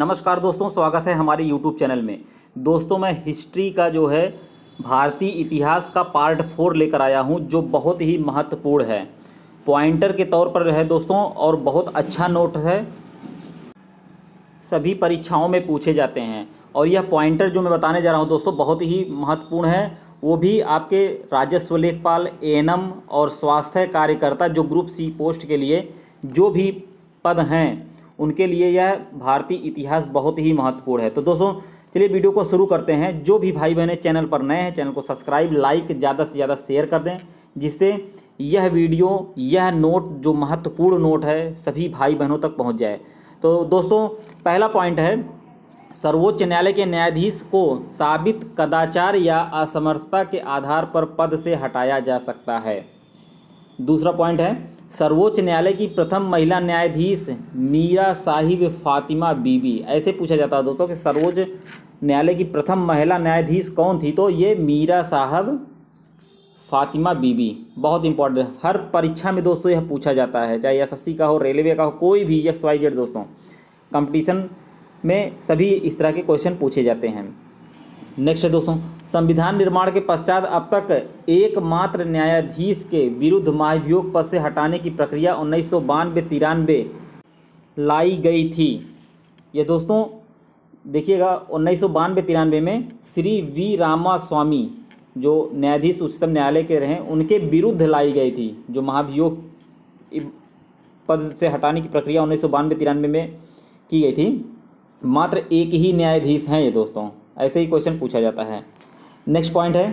नमस्कार दोस्तों स्वागत है हमारे YouTube चैनल में दोस्तों मैं हिस्ट्री का जो है भारतीय इतिहास का पार्ट फोर लेकर आया हूं जो बहुत ही महत्वपूर्ण है पॉइंटर के तौर पर है दोस्तों और बहुत अच्छा नोट है सभी परीक्षाओं में पूछे जाते हैं और यह पॉइंटर जो मैं बताने जा रहा हूँ दोस्तों बहुत ही महत्वपूर्ण है वो भी आपके राजस्व लेखपाल ए और स्वास्थ्य कार्यकर्ता जो ग्रुप सी पोस्ट के लिए जो भी पद हैं उनके लिए यह भारतीय इतिहास बहुत ही महत्वपूर्ण है तो दोस्तों चलिए वीडियो को शुरू करते हैं जो भी भाई बहने चैनल पर नए हैं चैनल को सब्सक्राइब लाइक ज़्यादा से ज़्यादा शेयर कर दें जिससे यह वीडियो यह नोट जो महत्वपूर्ण नोट है सभी भाई बहनों तक पहुँच जाए तो दोस्तों पहला पॉइंट है सर्वोच्च न्यायालय के न्यायाधीश को साबित कदाचार या असमर्थता के आधार पर पद से हटाया जा सकता है दूसरा पॉइंट है सर्वोच्च न्यायालय की प्रथम महिला न्यायाधीश मीरा साहिब फातिमा बीबी ऐसे पूछा जाता है दोस्तों कि सर्वोच्च न्यायालय की प्रथम महिला न्यायाधीश कौन थी तो ये मीरा साहब फातिमा बीबी बहुत इंपॉर्टेंट हर परीक्षा में दोस्तों यह पूछा जाता है चाहे एस का हो रेलवे का हो कोई भी एक्स वाई जेड दोस्तों कंपटीशन में सभी इस तरह के क्वेश्चन पूछे जाते हैं नेक्स्ट है दोस्तों संविधान निर्माण के पश्चात अब तक एकमात्र न्यायाधीश के विरुद्ध महाभियोग पद से हटाने की प्रक्रिया उन्नीस सौ बानवे तिरानवे लाई गई थी ये दोस्तों देखिएगा उन्नीस सौ बानवे तिरानवे में श्री वी रामा स्वामी जो न्यायाधीश उच्चतम न्यायालय के रहे उनके विरुद्ध लाई गई थी जो महाभियोग पद से हटाने की प्रक्रिया उन्नीस सौ बानवे तिरानवे में की गई थी मात्र एक ही न्यायाधीश हैं ये दोस्तों ऐसे ही क्वेश्चन पूछा जाता है नेक्स्ट पॉइंट है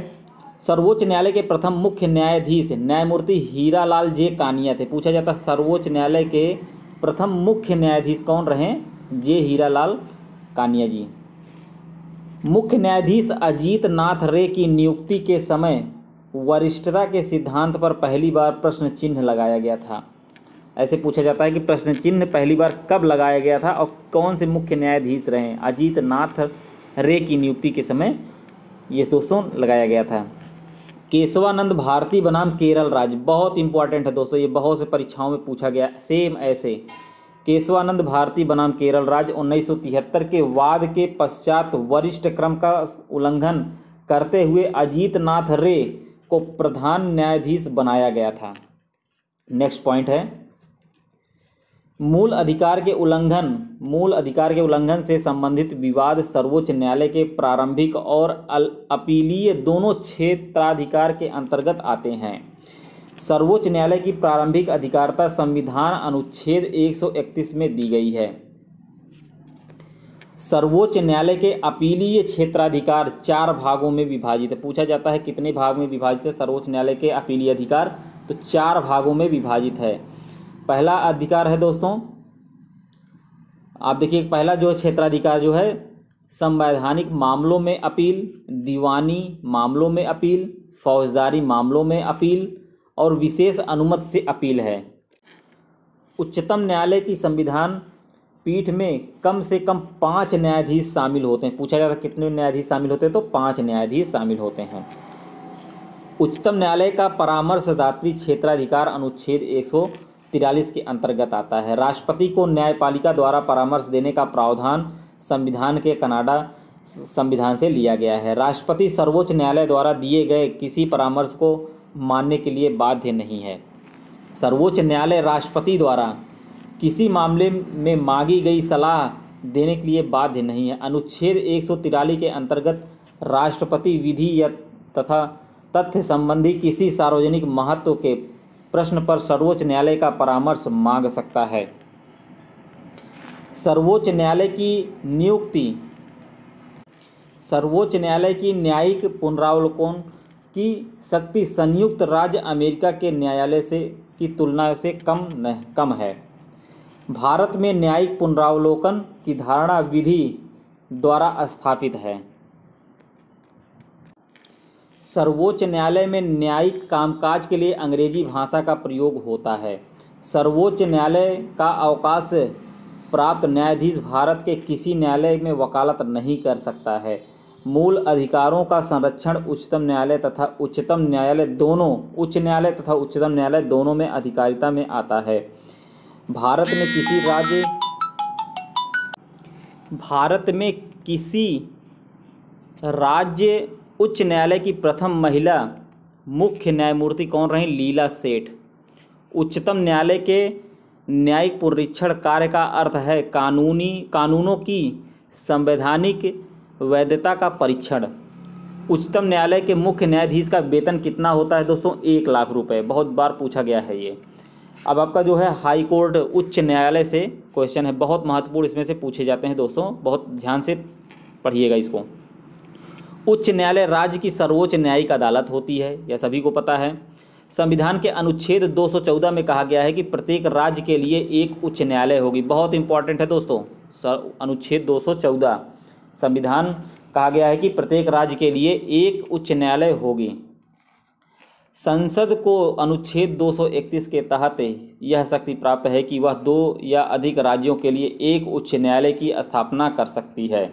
सर्वोच्च न्यायालय के प्रथम मुख्य न्यायाधीश न्यायमूर्ति हीरा लाल जे कानिया थे पूछा जाता सर्वोच्च न्यायालय के प्रथम मुख्य न्यायाधीश कौन रहे जे हीरा लाल कानिया जी मुख्य न्यायाधीश अजीत नाथ रे की नियुक्ति के समय वरिष्ठता के सिद्धांत पर पहली बार प्रश्न चिन्ह लगाया गया था ऐसे पूछा जाता है कि प्रश्न चिन्ह पहली बार कब लगाया गया था और कौन से मुख्य न्यायाधीश रहे अजीत नाथ रे की नियुक्ति के समय ये दोस्तों लगाया गया था केशवानंद भारती बनाम केरल राज्य बहुत इंपॉर्टेंट है दोस्तों ये बहुत से परीक्षाओं में पूछा गया सेम ऐसे केशवानंद भारती बनाम केरल राज्य 1973 के वाद के पश्चात वरिष्ठ क्रम का उल्लंघन करते हुए अजीत नाथ रे को प्रधान न्यायाधीश बनाया गया था नेक्स्ट पॉइंट है मूल अधिकार के उल्लंघन मूल अधिकार के उल्लंघन से संबंधित विवाद सर्वोच्च न्यायालय के प्रारंभिक और अपीलीय दोनों क्षेत्राधिकार के अंतर्गत आते हैं सर्वोच्च न्यायालय की प्रारंभिक अधिकारता संविधान अनुच्छेद 131 में दी गई है सर्वोच्च न्यायालय के अपीलीय क्षेत्राधिकार चार भागों में विभाजित है पूछा जाता है कितने भाग में विभाजित है सर्वोच्च न्यायालय के अपीलीय अधिकार तो चार भागों में विभाजित है पहला अधिकार है दोस्तों आप देखिए पहला जो क्षेत्राधिकार जो है संवैधानिक मामलों में अपील दीवानी मामलों में अपील फौजदारी मामलों में अपील और विशेष अनुमत से अपील है उच्चतम न्यायालय की संविधान पीठ में कम से कम पाँच न्यायाधीश शामिल होते हैं पूछा जाता है कितने न्यायाधीश शामिल होते हैं तो पाँच न्यायाधीश शामिल होते हैं उच्चतम न्यायालय का परामर्शदात्री क्षेत्राधिकार अनुच्छेद एक सौ तिरालीस के अंतर्गत आता है राष्ट्रपति को न्यायपालिका द्वारा परामर्श देने का प्रावधान संविधान के कनाडा संविधान से लिया गया है राष्ट्रपति सर्वोच्च न्यायालय द्वारा दिए गए किसी परामर्श को मानने के लिए बाध्य नहीं है सर्वोच्च न्यायालय राष्ट्रपति द्वारा किसी मामले में मांगी गई सलाह देने के लिए बाध्य नहीं है अनुच्छेद एक के अंतर्गत राष्ट्रपति विधि या तथा तथ्य संबंधी किसी सार्वजनिक महत्व के प्रश्न पर सर्वोच्च न्यायालय का परामर्श मांग सकता है सर्वोच्च न्यायालय की नियुक्ति सर्वोच्च न्यायालय की न्यायिक पुनरावलोकन की शक्ति संयुक्त राज्य अमेरिका के न्यायालय से की तुलना से कम कम है भारत में न्यायिक पुनरावलोकन की धारणा विधि द्वारा स्थापित है सर्वोच्च न्यायालय में न्यायिक कामकाज के लिए अंग्रेजी भाषा का प्रयोग होता है सर्वोच्च न्यायालय का अवकाश प्राप्त न्यायाधीश भारत के किसी न्यायालय में वकालत नहीं कर सकता है मूल अधिकारों का संरक्षण उच्चतम न्यायालय तथा उच्चतम न्यायालय दोनों उच्च न्यायालय तथा उच्चतम न्यायालय दोनों में अधिकारिता में आता है भारत में किसी राज्य भारत में किसी राज्य उच्च न्यायालय की प्रथम महिला मुख्य न्यायमूर्ति कौन रहीं लीला सेठ उच्चतम न्यायालय के न्यायिक पुनरीक्षण कार्य का अर्थ है कानूनी कानूनों की संवैधानिक वैधता का परीक्षण उच्चतम न्यायालय के मुख्य न्यायाधीश का वेतन कितना होता है दोस्तों एक लाख रुपए बहुत बार पूछा गया है ये अब आपका जो है हाई कोर्ट उच्च न्यायालय से क्वेश्चन है बहुत महत्वपूर्ण इसमें से पूछे जाते हैं दोस्तों बहुत ध्यान से पढ़िएगा इसको उच्च न्यायालय राज्य की सर्वोच्च न्यायिक अदालत होती है यह सभी को पता है संविधान के अनुच्छेद 214 में कहा गया है कि प्रत्येक राज्य के लिए एक उच्च न्यायालय होगी बहुत इंपॉर्टेंट है दोस्तों अनुच्छेद 214 संविधान कहा गया है कि प्रत्येक राज्य के लिए एक उच्च न्यायालय होगी संसद को अनुच्छेद 231 के तहत यह शक्ति प्राप्त है कि वह दो या अधिक राज्यों के लिए एक उच्च न्यायालय की स्थापना कर सकती है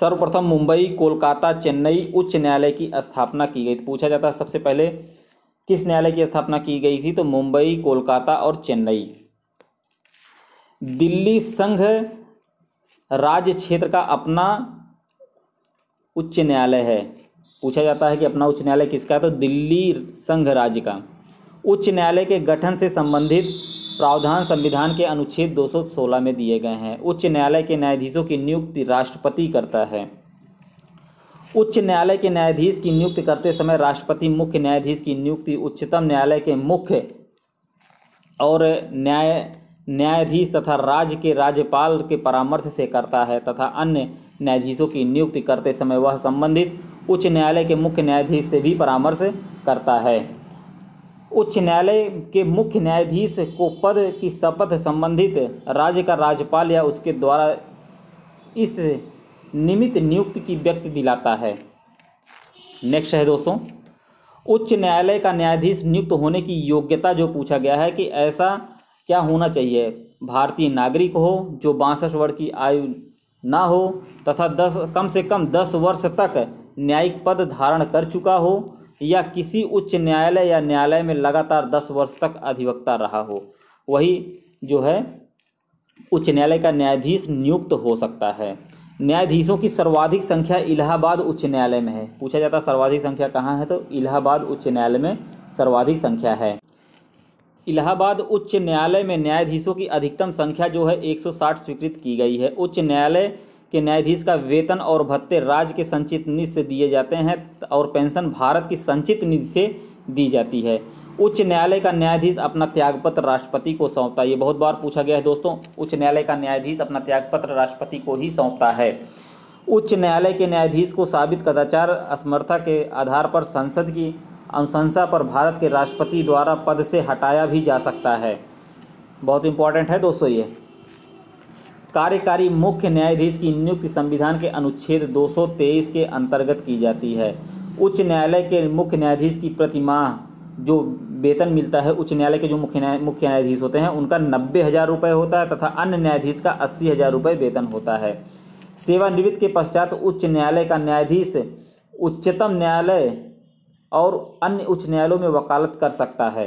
सर्वप्रथम मुंबई कोलकाता चेन्नई उच्च न्यायालय की स्थापना की गई पूछा जाता है सबसे पहले किस न्यायालय की स्थापना की गई थी तो मुंबई कोलकाता और चेन्नई दिल्ली संघ राज्य क्षेत्र का अपना उच्च न्यायालय है पूछा जाता है कि अपना उच्च न्यायालय किसका है तो दिल्ली संघ राज्य का उच्च न्यायालय के गठन से संबंधित प्रावधान संविधान के अनुच्छेद 216 में दिए गए हैं उच्च न्यायालय के न्यायाधीशों की नियुक्ति राष्ट्रपति करता है उच्च न्यायालय के न्यायाधीश की नियुक्ति करते समय राष्ट्रपति मुख्य न्यायाधीश की नियुक्ति उच्चतम न्यायालय के मुख्य और न्याय न्यायाधीश तथा राज्य के राज्यपाल के परामर्श से करता है तथा अन्य न्यायाधीशों की नियुक्ति करते समय वह संबंधित उच्च न्यायालय के मुख्य न्यायाधीश से भी परामर्श करता है उच्च न्यायालय के मुख्य न्यायाधीश को पद की शपथ संबंधित राज्य का राज्यपाल या उसके द्वारा इस निमित्त नियुक्त की व्यक्ति दिलाता है नेक्स्ट है दोस्तों उच्च न्यायालय का न्यायाधीश नियुक्त होने की योग्यता जो पूछा गया है कि ऐसा क्या होना चाहिए भारतीय नागरिक हो जो बासठ वर्ष की आयु ना हो तथा दस कम से कम दस वर्ष तक न्यायिक पद धारण कर चुका हो या किसी उच्च न्यायालय या न्यायालय में लगातार दस वर्ष तक अधिवक्ता रहा हो वही जो है उच्च न्यायालय का न्यायाधीश नियुक्त हो सकता है न्यायाधीशों की सर्वाधिक संख्या इलाहाबाद उच्च न्यायालय में है पूछा जाता सर्वाधिक संख्या कहाँ है तो इलाहाबाद उच्च न्यायालय में सर्वाधिक संख्या है इलाहाबाद उच्च न्यायालय में न्यायाधीशों की अधिकतम संख्या जो है 160 स्वीकृत की गई है उच्च न्यायालय के न्यायाधीश का वेतन और भत्ते राज्य के संचित निधि से दिए जाते हैं और पेंशन भारत की संचित निधि से दी जाती है उच्च न्यायालय का न्यायाधीश अपना त्यागपत्र राष्ट्रपति को सौंपता है ये बहुत बार पूछा गया है दोस्तों उच्च न्यायालय का न्यायाधीश अपना त्यागपत्र राष्ट्रपति को ही सौंपता है उच्च न्यायालय के न्यायाधीश को साबित कदाचार असमर्था के आधार पर संसद की अनुशंसा पर भारत के राष्ट्रपति द्वारा पद से हटाया भी जा सकता है बहुत इंपॉर्टेंट है दोस्तों ये कार्यकारी मुख्य न्यायाधीश की नियुक्ति संविधान के अनुच्छेद 223 के अंतर्गत की जाती है उच्च न्यायालय के मुख्य न्यायाधीश की प्रतिमाह जो वेतन मिलता है उच्च न्यायालय के जो मुख्य न्याय मुख्य न्यायाधीश होते हैं उनका नब्बे हज़ार रुपये होता है तथा अन्य न्यायाधीश का अस्सी हज़ार रुपये वेतन होता है सेवानिवृत्त के पश्चात उच्च न्यायालय का न्यायाधीश उच्चतम न्यायालय और अन्य उच्च न्यायालयों में वकालत कर सकता है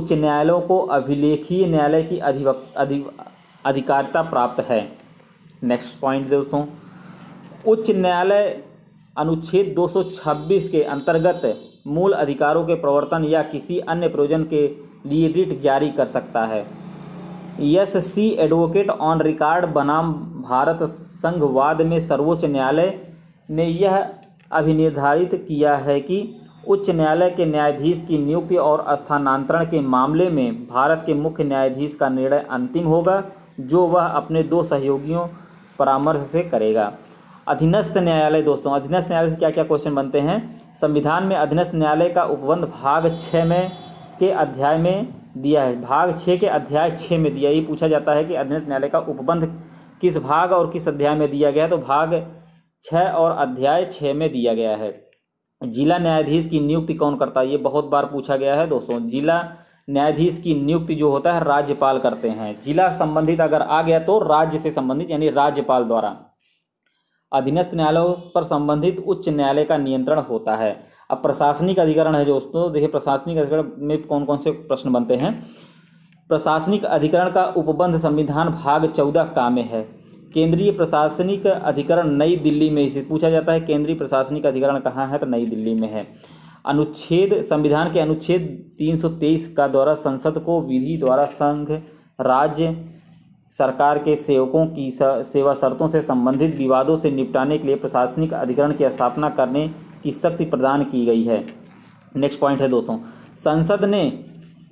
उच्च न्यायालयों को अभिलेखीय न्यायालय की अधिवक् अधिकारिता प्राप्त है नेक्स्ट पॉइंट दोस्तों उच्च न्यायालय अनुच्छेद 226 के अंतर्गत मूल अधिकारों के प्रवर्तन या किसी अन्य प्रयोजन के लिए रिट जारी कर सकता है S C advocate on record बनाम भारत संघवाद में सर्वोच्च न्यायालय ने यह अभिनिर्धारित किया है कि उच्च न्यायालय के न्यायाधीश की नियुक्ति और स्थानांतरण के मामले में भारत के मुख्य न्यायाधीश का निर्णय अंतिम होगा जो वह अपने दो सहयोगियों परामर्श से करेगा अधीनस्थ न्यायालय दोस्तों अधीनस्थ न्यायालय से क्या क्या क्वेश्चन बनते हैं संविधान में अधीनस्थ न्यायालय का उपबंध भाग छः में के अध्याय में दिया है भाग छः के अध्याय छः में दिया ये पूछा जाता है कि अधीनस्थ न्यायालय का उपबंध किस भाग और किस अध्याय में दिया गया है तो भाग छः और अध्याय छः में दिया गया है जिला न्यायाधीश की नियुक्ति कौन करता है ये बहुत बार पूछा गया है दोस्तों जिला न्यायाधीश की नियुक्ति जो होता है राज्यपाल करते हैं जिला संबंधित अगर आ गया तो राज्य से संबंधित यानी राज्यपाल द्वारा अधीनस्थ न्यायालयों पर संबंधित उच्च न्यायालय का नियंत्रण होता है अब प्रशासनिक अधिकरण है दोस्तों देखिए प्रशासनिक अधिकरण में कौन कौन से प्रश्न बनते हैं प्रशासनिक अधिकरण का उपबंध संविधान भाग चौदह का में है केंद्रीय प्रशासनिक अधिकरण नई दिल्ली में इसे पूछा जाता है केंद्रीय प्रशासनिक अधिकरण कहाँ है तो नई दिल्ली में है अनुच्छेद संविधान के अनुच्छेद 323 का द्वारा संसद को विधि द्वारा संघ राज्य सरकार के सेवकों की सेवा शर्तों से संबंधित विवादों से निपटाने के लिए प्रशासनिक अधिकरण की स्थापना करने की शक्ति प्रदान की गई है नेक्स्ट पॉइंट है दोस्तों संसद ने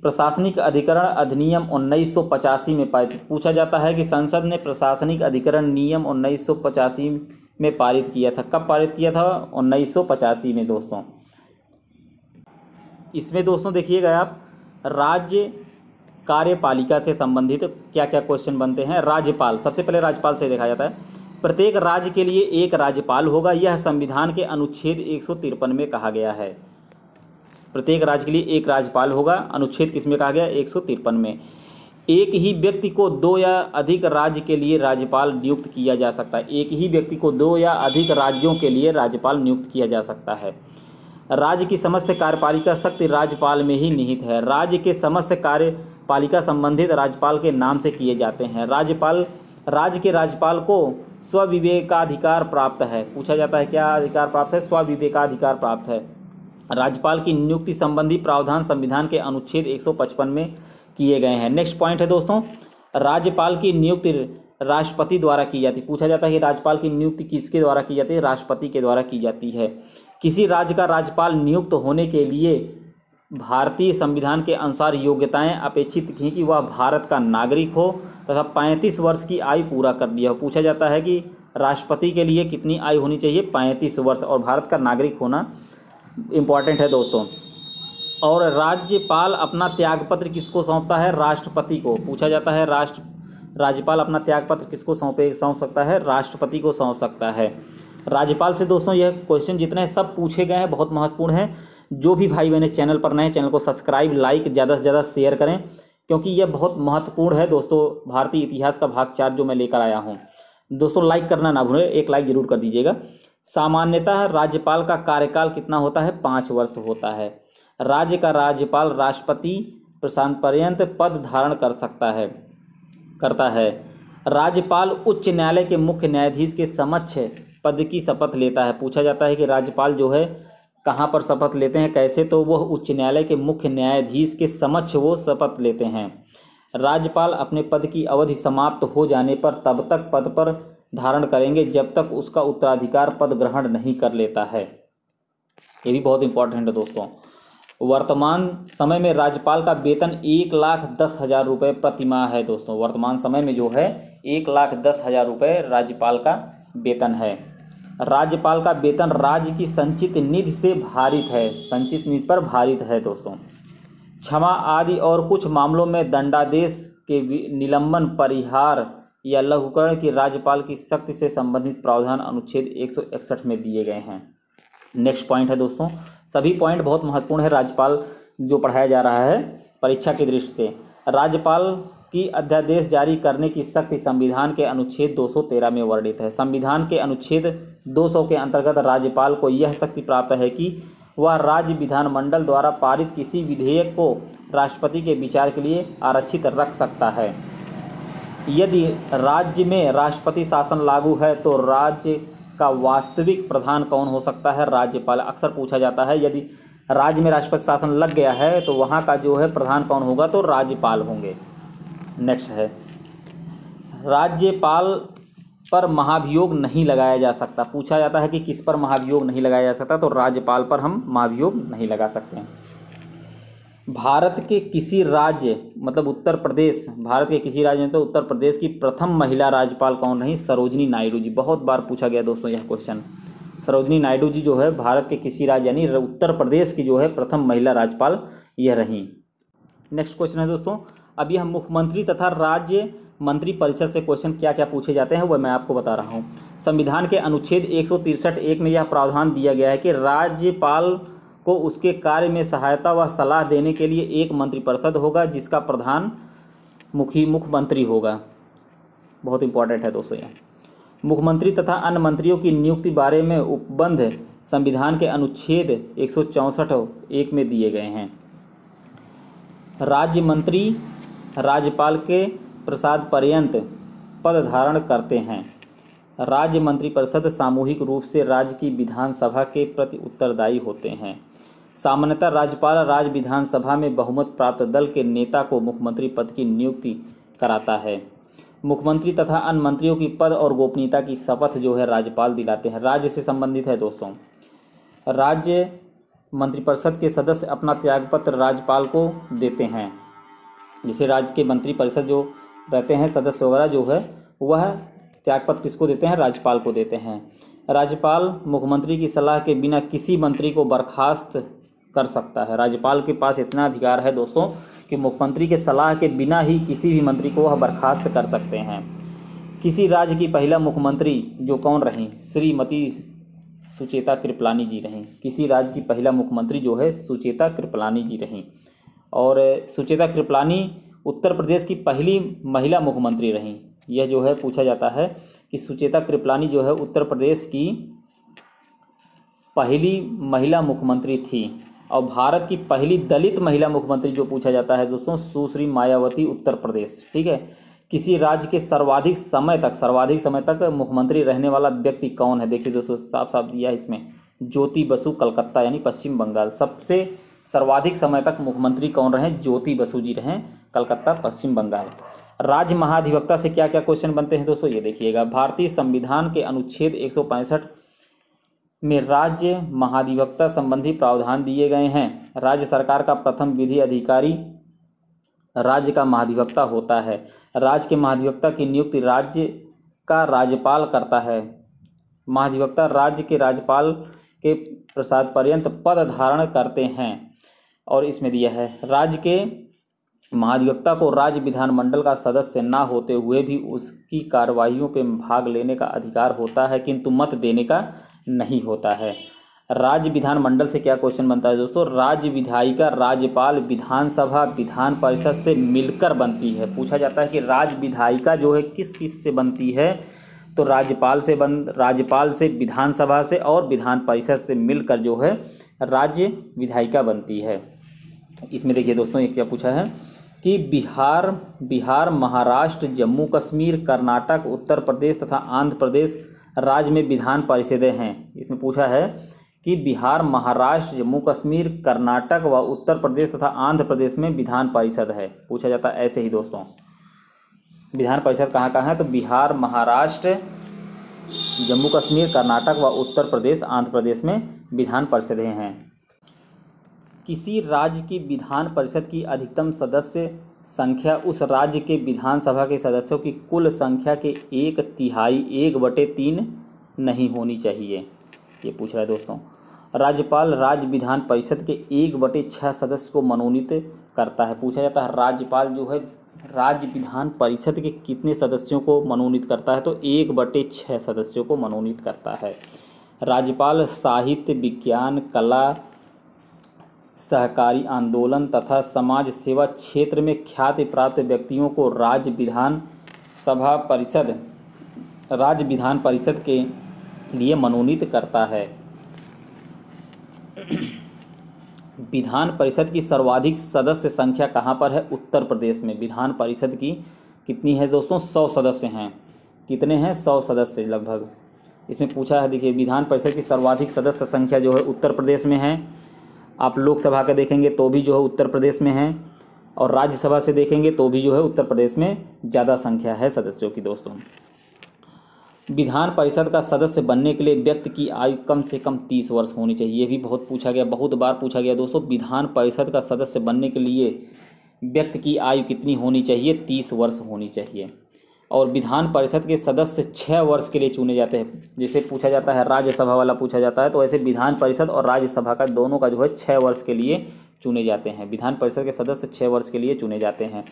प्रशासनिक अधिकरण अधिनियम उन्नीस में पारित पूछा जाता है कि संसद ने प्रशासनिक अधिकरण नियम उन्नीस में पारित किया था कब पारित किया था उन्नीस में दोस्तों इसमें दोस्तों देखिएगा आप राज्य कार्यपालिका से संबंधित क्या क्या क्वेश्चन बनते हैं राज्यपाल सबसे पहले राज्यपाल से देखा जाता है प्रत्येक राज्य के लिए एक राज्यपाल होगा यह संविधान के अनुच्छेद एक में कहा गया है प्रत्येक राज्य के लिए एक राज्यपाल होगा अनुच्छेद किस में कहा गया एक में एक ही व्यक्ति को दो या अधिक राज्य के लिए राज्यपाल नियुक्त किया जा सकता है एक ही व्यक्ति को दो या अधिक राज्यों के लिए राज्यपाल नियुक्त किया जा सकता है राज्य की समस्त कार्यपालिका शक्ति राज्यपाल में ही निहित है राज्य के समस्त कार्यपालिका संबंधित राज्यपाल के नाम से किए जाते हैं राज्यपाल राज्य के राज्यपाल को स्विवेकाधिकार प्राप्त है पूछा जाता है क्या अधिकार प्राप्त है स्विवेकाधिकार प्राप्त है राज्यपाल की नियुक्ति संबंधी प्रावधान संविधान के अनुच्छेद 155 में किए गए हैं नेक्स्ट पॉइंट है दोस्तों राज्यपाल की नियुक्ति राष्ट्रपति द्वारा की जाती है पूछा जाता है कि राज्यपाल की नियुक्ति किसके द्वारा की जाती है राष्ट्रपति के द्वारा की जाती है किसी राज्य का राज्यपाल नियुक्त होने के लिए भारतीय संविधान के अनुसार योग्यताएं अपेक्षित की कि वह भारत का नागरिक हो तथा पैंतीस वर्ष की आयु पूरा कर लिया हो पूछा जाता है कि राष्ट्रपति के लिए कितनी आयु होनी चाहिए पैंतीस वर्ष और भारत का नागरिक होना इम्पॉर्टेंट है दोस्तों और राज्यपाल अपना त्यागपत्र किसको सौंपता है राष्ट्रपति को पूछा जाता है राष्ट्र राज्यपाल अपना त्यागपत्र किसको सौंपे सौंप सकता है राष्ट्रपति को सौंप सकता है राज्यपाल से दोस्तों यह क्वेश्चन जितने हैं सब पूछे गए हैं बहुत महत्वपूर्ण हैं जो भी भाई बहने चैनल पर नए चैनल को सब्सक्राइब लाइक ज़्यादा से ज़्यादा शेयर करें क्योंकि यह बहुत महत्वपूर्ण है दोस्तों भारतीय इतिहास का भाग चार जो मैं लेकर आया हूँ दोस्तों लाइक करना ना भूलें एक लाइक जरूर कर दीजिएगा सामान्यतः राज्यपाल का कार्यकाल कितना होता है पाँच वर्ष होता है राज्य का राज्यपाल राष्ट्रपति प्रशांत पर्यंत पद धारण कर सकता है करता है राज्यपाल उच्च न्यायालय के मुख्य न्यायाधीश के समक्ष पद की शपथ लेता है पूछा जाता है कि राज्यपाल जो है कहाँ पर शपथ लेते हैं कैसे तो वह उच्च न्यायालय के मुख्य न्यायाधीश के समक्ष वो शपथ लेते हैं राज्यपाल अपने पद की अवधि समाप्त हो जाने पर तब तक पद पर धारण करेंगे जब तक उसका उत्तराधिकार पद ग्रहण नहीं कर लेता है ये भी बहुत इंपॉर्टेंट है दोस्तों वर्तमान समय में राज्यपाल का वेतन एक लाख दस हज़ार रुपये प्रतिमाह है दोस्तों वर्तमान समय में जो है एक लाख दस हज़ार रुपये राज्यपाल का वेतन है राज्यपाल का वेतन राज्य की संचित निधि से भारित है संचित निधि पर भारित है दोस्तों क्षमा आदि और कुछ मामलों में दंडादेश के निलंबन परिहार या लघुकरण की राज्यपाल की शक्ति से संबंधित प्रावधान अनुच्छेद एक में दिए गए हैं नेक्स्ट पॉइंट है दोस्तों सभी पॉइंट बहुत महत्वपूर्ण है राज्यपाल जो पढ़ाया जा रहा है परीक्षा की दृष्टि से राज्यपाल की अध्यादेश जारी करने की शक्ति संविधान के अनुच्छेद 213 में वर्णित है संविधान के अनुच्छेद 200 के अंतर्गत राज्यपाल को यह शक्ति प्राप्त है कि वह राज्य विधानमंडल द्वारा पारित किसी विधेयक को राष्ट्रपति के विचार के लिए आरक्षित रख सकता है यदि राज्य में राष्ट्रपति शासन लागू है तो राज्य का वास्तविक प्रधान कौन हो सकता है राज्यपाल अक्सर पूछा जाता है यदि राज्य में राष्ट्रपति शासन लग गया है तो वहाँ का जो है प्रधान कौन होगा तो राज्यपाल होंगे नेक्स्ट है राज्यपाल पर महाभियोग नहीं लगाया जा सकता पूछा जाता है कि किस पर महाभियोग नहीं लगाया जा सकता तो राज्यपाल पर हम महाभियोग नहीं लगा सकते हैं भारत के किसी राज्य मतलब उत्तर प्रदेश भारत के किसी राज्य में तो उत्तर प्रदेश की प्रथम महिला राज्यपाल कौन रही सरोजनी नायडू जी बहुत बार पूछा गया दोस्तों यह क्वेश्चन सरोजनी नायडू जी जो है भारत के किसी राज्य यानी उत्तर प्रदेश की जो है प्रथम महिला राज्यपाल यह रही नेक्स्ट क्वेश्चन है दोस्तों अब यह मुख्यमंत्री तथा राज्य मंत्री परिषद से क्वेश्चन क्या क्या पूछे जाते हैं वह मैं आपको बता रहा हूँ संविधान के अनुच्छेद एक एक में यह प्रावधान दिया गया है कि राज्यपाल को उसके कार्य में सहायता व सलाह देने के लिए एक मंत्रिपरिषद होगा जिसका प्रधान मुखी मुख्यमंत्री होगा बहुत इंपॉर्टेंट है दोस्तों यह मुख्यमंत्री तथा अन्य मंत्रियों की नियुक्ति बारे में उपबंध संविधान के अनुच्छेद एक एक में दिए गए हैं राज्य मंत्री राज्यपाल के प्रसाद पर्यंत पद धारण करते हैं राज्य मंत्रिपरिषद सामूहिक रूप से राज्य की विधानसभा के प्रति उत्तरदायी होते हैं सामान्यतः राज्यपाल राज्य विधानसभा में बहुमत प्राप्त दल के नेता को मुख्यमंत्री पद की नियुक्ति कराता है मुख्यमंत्री तथा अन्य मंत्रियों की पद और गोपनीयता की शपथ जो है राज्यपाल दिलाते हैं राज्य से संबंधित है दोस्तों राज्य मंत्रिपरिषद के सदस्य अपना त्यागपत्र राज्यपाल को देते हैं जिसे राज्य के मंत्रिपरिषद जो रहते हैं सदस्य वगैरह जो है वह त्यागपत्र किसको देते हैं राज्यपाल को देते हैं राज्यपाल मुख्यमंत्री की सलाह के बिना किसी मंत्री को बर्खास्त कर सकता है राज्यपाल के पास इतना अधिकार है दोस्तों कि मुख्यमंत्री के सलाह के बिना ही किसी भी मंत्री को वह बर्खास्त कर सकते हैं किसी राज्य की पहला मुख्यमंत्री जो कौन रहीं श्रीमती सुचेता कृपलानी जी रहीं किसी राज्य की पहला मुख्यमंत्री जो है सुचेता कृपलानी जी रहीं और सुचेता कृपलानी उत्तर प्रदेश की पहली महिला मुख्यमंत्री रहीं यह जो है पूछा जाता है कि सुचेता कृपलानी जो है उत्तर प्रदेश की पहली महिला मुख्यमंत्री थी और भारत की पहली दलित महिला मुख्यमंत्री जो पूछा जाता है दोस्तों सुश्री मायावती उत्तर प्रदेश ठीक है किसी राज्य के सर्वाधिक समय तक सर्वाधिक समय तक मुख्यमंत्री रहने वाला व्यक्ति कौन है देखिए दोस्तों साफ साफ दिया इसमें ज्योति बसु कलकत्ता यानी पश्चिम बंगाल सबसे सर्वाधिक समय तक मुख्यमंत्री कौन रहे ज्योति बसु जी रहें कलकत्ता पश्चिम बंगाल राज्य महाधिवक्ता से क्या क्या क्वेश्चन बनते हैं दोस्तों ये देखिएगा भारतीय संविधान के अनुच्छेद एक में राज्य महाधिवक्ता संबंधी प्रावधान दिए गए हैं राज्य सरकार का प्रथम विधि अधिकारी राज्य का महाधिवक्ता होता है राज्य के महाधिवक्ता की नियुक्ति राज्य का राज्यपाल करता है महाधिवक्ता राज्य के राज्यपाल के प्रसाद पर्यंत पद धारण करते हैं और इसमें दिया है राज्य के महाधिवक्ता को राज्य विधानमंडल का सदस्य ना होते हुए भी उसकी कार्यवाहियों पे भाग लेने का अधिकार होता है किंतु मत देने का नहीं होता है राज्य विधानमंडल से क्या क्वेश्चन बनता है दोस्तों राज्य विधायिका राज्यपाल विधानसभा विधान परिषद से मिलकर बनती है पूछा जाता है कि राज्य विधायिका जो है किस किस से बनती है तो राज्यपाल से बन राज्यपाल से विधानसभा से और विधान परिषद से मिलकर जो है राज्य विधायिका बनती है इसमें देखिए दोस्तों ये क्या पूछा है कि बिहार बिहार महाराष्ट्र जम्मू कश्मीर कर्नाटक उत्तर प्रदेश तथा आंध्र प्रदेश राज्य में विधान परिषदें हैं इसमें पूछा है कि बिहार महाराष्ट्र जम्मू कश्मीर कर्नाटक व उत्तर प्रदेश तथा आंध्र प्रदेश में विधान परिषद है पूछा जाता है ऐसे ही दोस्तों विधान परिषद कहाँ कहाँ है तो बिहार महाराष्ट्र जम्मू कश्मीर कर्नाटक व उत्तर प्रदेश आंध्र प्रदेश में विधान परिषदें हैं किसी राज्य की विधान परिषद की अधिकतम सदस्य संख्या उस राज्य के विधानसभा के सदस्यों की कुल संख्या के एक तिहाई एक बटे तीन नहीं होनी चाहिए ये पूछ रहा है दोस्तों राज्यपाल राज्य विधान परिषद के एक बटे छः सदस्य को मनोनीत करता है पूछा जाता है राज्यपाल जो है राज्य विधान परिषद के कितने सदस्यों को मनोनीत करता है तो एक बटे छः सदस्यों को मनोनीत करता है राज्यपाल साहित्य विज्ञान कला सहकारी आंदोलन तथा समाज सेवा क्षेत्र में ख्याति प्राप्त व्यक्तियों को राज्य विधान सभा परिषद राज्य विधान परिषद के लिए मनोनीत करता है विधान परिषद की सर्वाधिक सदस्य संख्या कहाँ पर है उत्तर प्रदेश में विधान परिषद की कितनी है दोस्तों सौ सदस्य हैं कितने हैं सौ सदस्य लगभग इसमें पूछा है देखिए विधान परिषद की सर्वाधिक सदस्य संख्या जो है उत्तर प्रदेश में है आप लोकसभा का देखेंगे तो भी जो है उत्तर प्रदेश में है और राज्यसभा से देखेंगे तो भी जो है उत्तर प्रदेश में ज़्यादा संख्या है सदस्यों की दोस्तों विधान परिषद का सदस्य बनने के लिए व्यक्ति की आयु कम से कम तीस वर्ष होनी चाहिए ये भी बहुत पूछा गया बहुत बार पूछा गया दोस्तों विधान परिषद का सदस्य बनने के लिए व्यक्ति की आयु कितनी होनी चाहिए तीस वर्ष होनी चाहिए और विधान परिषद के सदस्य छः वर्ष के लिए चुने जाते हैं जैसे पूछा जाता है राज्यसभा वाला पूछा जाता है तो ऐसे विधान परिषद और राज्यसभा का दोनों का जो है छः वर्ष के लिए चुने जाते हैं विधान परिषद के सदस्य छः वर्ष के लिए चुने जाते हैं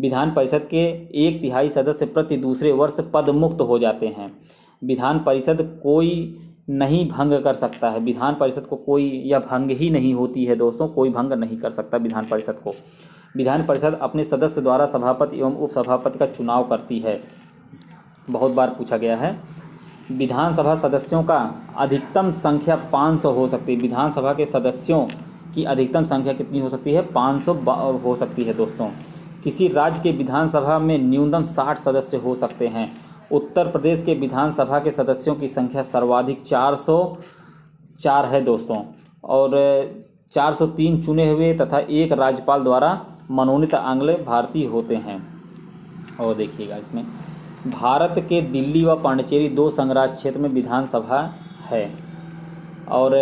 विधान परिषद के एक तिहाई सदस्य प्रति दूसरे वर्ष पदमुक्त हो जाते हैं विधान परिषद कोई नहीं भंग कर सकता है विधान परिषद को कोई या भंग ही नहीं होती है दोस्तों कोई भंग नहीं कर सकता विधान परिषद को विधान परिषद अपने सदस्य द्वारा सभापति एवं उपसभापति का चुनाव करती है बहुत बार पूछा गया है विधानसभा सदस्यों का अधिकतम संख्या 500 हो सकती है विधानसभा के सदस्यों की अधिकतम संख्या कितनी हो सकती है 500 हो सकती है दोस्तों किसी राज्य के विधानसभा में न्यूनतम 60 सदस्य हो सकते हैं उत्तर प्रदेश के विधानसभा के सदस्यों की संख्या सर्वाधिक चार है दोस्तों और 403 चुने हुए तथा एक राज्यपाल द्वारा मनोनीत आंग्ले भारतीय होते हैं और देखिएगा इसमें भारत के दिल्ली व पांडिचेरी दो संग्राज्य क्षेत्र में विधानसभा है और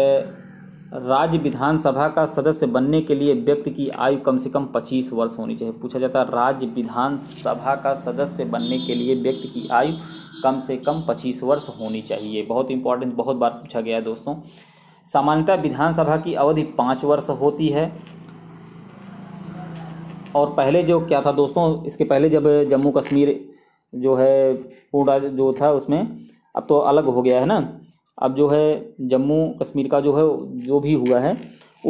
राज्य विधानसभा का सदस्य बनने के लिए व्यक्ति की आयु कम से कम 25 वर्ष होनी चाहिए पूछा जाता है राज्य विधानसभा का सदस्य बनने के लिए व्यक्ति की आयु कम से कम 25 वर्ष होनी चाहिए बहुत इंपॉर्टेंट बहुत बार पूछा गया है दोस्तों सामान्यतः विधानसभा की अवधि पाँच वर्ष होती है और पहले जो क्या था दोस्तों इसके पहले जब जम्मू कश्मीर जो है पूरा जो था उसमें अब तो अलग हो गया है ना अब जो है जम्मू कश्मीर का जो है जो भी हुआ है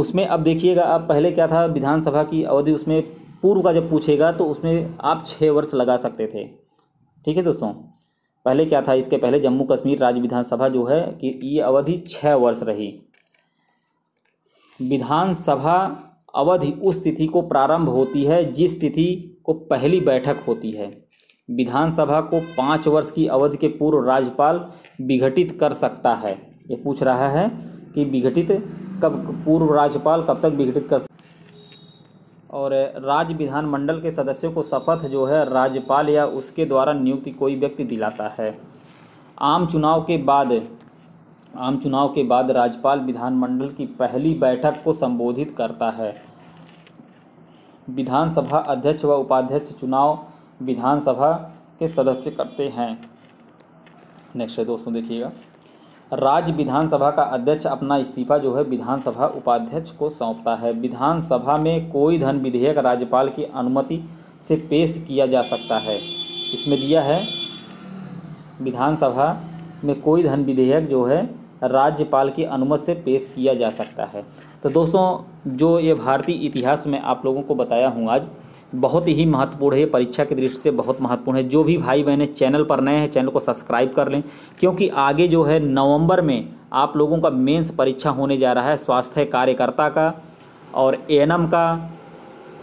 उसमें अब देखिएगा अब पहले क्या था विधानसभा की अवधि उसमें पूर्व का जब पूछेगा तो उसमें आप छः वर्ष लगा सकते थे ठीक है दोस्तों पहले क्या था इसके पहले जम्मू कश्मीर राज्य विधानसभा जो है कि ये अवधि छः वर्ष रही विधानसभा अवधि उस तिथि को प्रारंभ होती है जिस तिथि को पहली बैठक होती है विधानसभा को पाँच वर्ष की अवधि के पूर्व राज्यपाल विघटित कर सकता है ये पूछ रहा है कि विघटित कब पूर्व राज्यपाल कब तक विघटित कर और राज्य विधानमंडल के सदस्यों को शपथ जो है राज्यपाल या उसके द्वारा नियुक्ति कोई व्यक्ति दिलाता है आम चुनाव के बाद आम चुनाव के बाद राज्यपाल विधानमंडल की पहली बैठक को संबोधित करता है विधानसभा अध्यक्ष व उपाध्यक्ष चुनाव विधानसभा के सदस्य करते हैं नेक्स्ट है दोस्तों देखिएगा राज्य विधानसभा का अध्यक्ष अपना इस्तीफा जो है विधानसभा उपाध्यक्ष को सौंपता है विधानसभा में कोई धन विधेयक राज्यपाल की अनुमति से पेश किया जा सकता है इसमें दिया है विधानसभा में कोई धन विधेयक जो है राज्यपाल की अनुमति से पेश किया जा सकता है तो दोस्तों जो ये भारतीय इतिहास में आप लोगों को बताया हूँ आज बहुत ही महत्वपूर्ण है परीक्षा की दृष्टि से बहुत महत्वपूर्ण है जो भी भाई बहनें चैनल पर नए हैं चैनल को सब्सक्राइब कर लें क्योंकि आगे जो है नवंबर में आप लोगों का मेंस परीक्षा होने जा रहा है स्वास्थ्य कार्यकर्ता का और ए का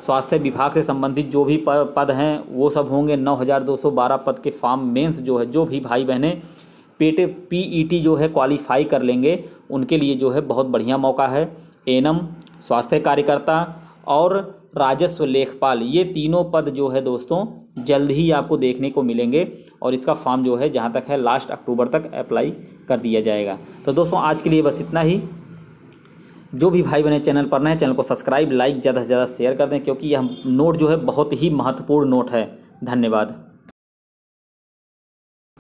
स्वास्थ्य विभाग से संबंधित जो भी पद हैं वो सब होंगे नौ पद के फॉर्म मेन्स जो है जो भी भाई बहनें पेटे पीईटी e जो है क्वालिफाई कर लेंगे उनके लिए जो है बहुत बढ़िया मौका है एनम स्वास्थ्य कार्यकर्ता और राजस्व लेखपाल ये तीनों पद जो है दोस्तों जल्द ही आपको देखने को मिलेंगे और इसका फॉर्म जो है जहाँ तक है लास्ट अक्टूबर तक अप्लाई कर दिया जाएगा तो दोस्तों आज के लिए बस इतना ही जो भी भाई बने चैनल पर नए चैनल को सब्सक्राइब लाइक ज़्यादा से ज़्यादा शेयर कर दें क्योंकि यह नोट जो है बहुत ही महत्वपूर्ण नोट है धन्यवाद